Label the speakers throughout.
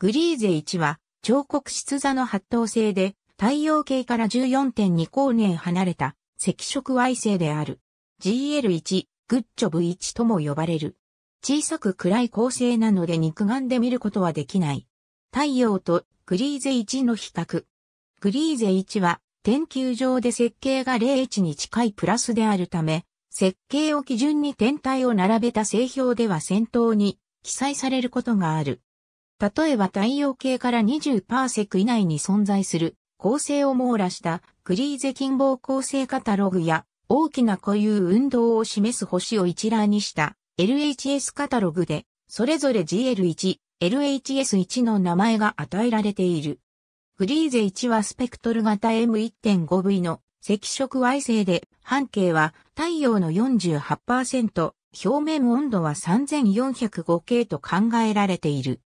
Speaker 1: グリーゼ1は、彫刻室座の発動性で、太陽系から14.2光年離れた赤色矮星である。GL1、グッチョブ1とも呼ばれる。小さく暗い構成なので肉眼で見ることはできない。太陽とグリーゼ1の比較。グリーゼ1は天球上で設計が0 1に近いプラスであるため、設計を基準に天体を並べた製表では先頭に記載されることがある。例えば太陽系から20パーセク以内に存在する恒星を網羅したクリーゼ近傍恒星カタログや大きな固有運動を示す星を一覧にした LHS カタログでそれぞれ GL1、LHS1 の名前が与えられている。フリーゼ1はスペクトル型 M1.5V の赤色矮星で、半径は太陽の48%、表面温度は3405系と考えられている。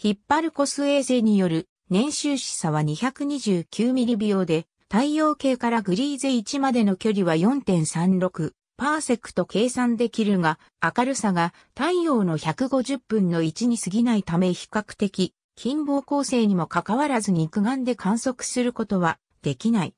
Speaker 1: ヒッパルコス衛星による年収視差は2 2 9ミリ秒で、太陽系からグリーゼ1までの距離は4.36パーセクと計算できるが、明るさが太陽の150分の1に過ぎないため比較的、近傍構成にもかかわらず肉眼で観測することはできない。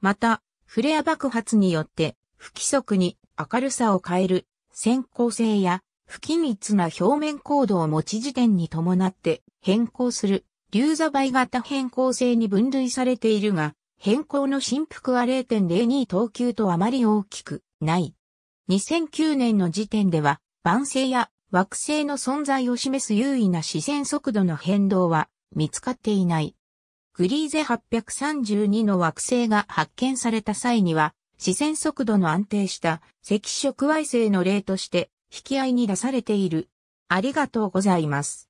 Speaker 1: また、フレア爆発によって不規則に明るさを変える先行性や不均一な表面高度を持ち時点に伴って変更する、流座倍型変更性に分類されているが、変更の振幅は0.02等級とあまり大きくない。2009年の時点では、晩星や惑星の存在を示す優位な視線速度の変動は見つかっていない。グリーゼ832の惑星が発見された際には、視線速度の安定した赤色矮星の例として引き合いに出されている。ありがとうございます。